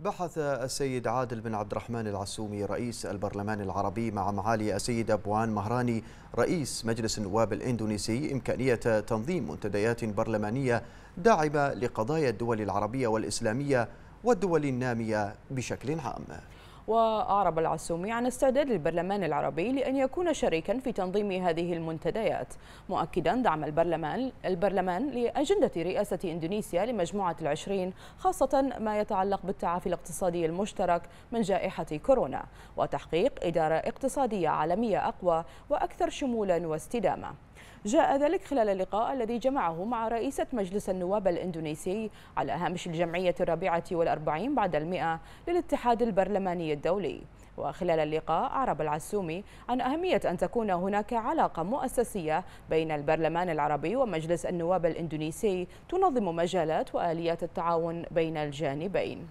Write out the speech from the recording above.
بحث السيد عادل بن عبد الرحمن العسومي رئيس البرلمان العربي مع معالي السيد أبوان مهراني رئيس مجلس النواب الإندونيسي إمكانية تنظيم منتديات برلمانية داعمة لقضايا الدول العربية والإسلامية والدول النامية بشكل عام وأعرب العسومي عن استعداد البرلمان العربي لأن يكون شريكا في تنظيم هذه المنتديات مؤكدا دعم البرلمان البرلمان لأجندة رئاسة إندونيسيا لمجموعة العشرين خاصة ما يتعلق بالتعافي الاقتصادي المشترك من جائحة كورونا وتحقيق إدارة اقتصادية عالمية أقوى وأكثر شمولا واستدامة جاء ذلك خلال اللقاء الذي جمعه مع رئيسة مجلس النواب الإندونيسي على هامش الجمعية الرابعة والأربعين بعد المئة للاتحاد البرلماني الدولي وخلال اللقاء أعرب العسومي عن أهمية أن تكون هناك علاقة مؤسسية بين البرلمان العربي ومجلس النواب الإندونيسي تنظم مجالات وآليات التعاون بين الجانبين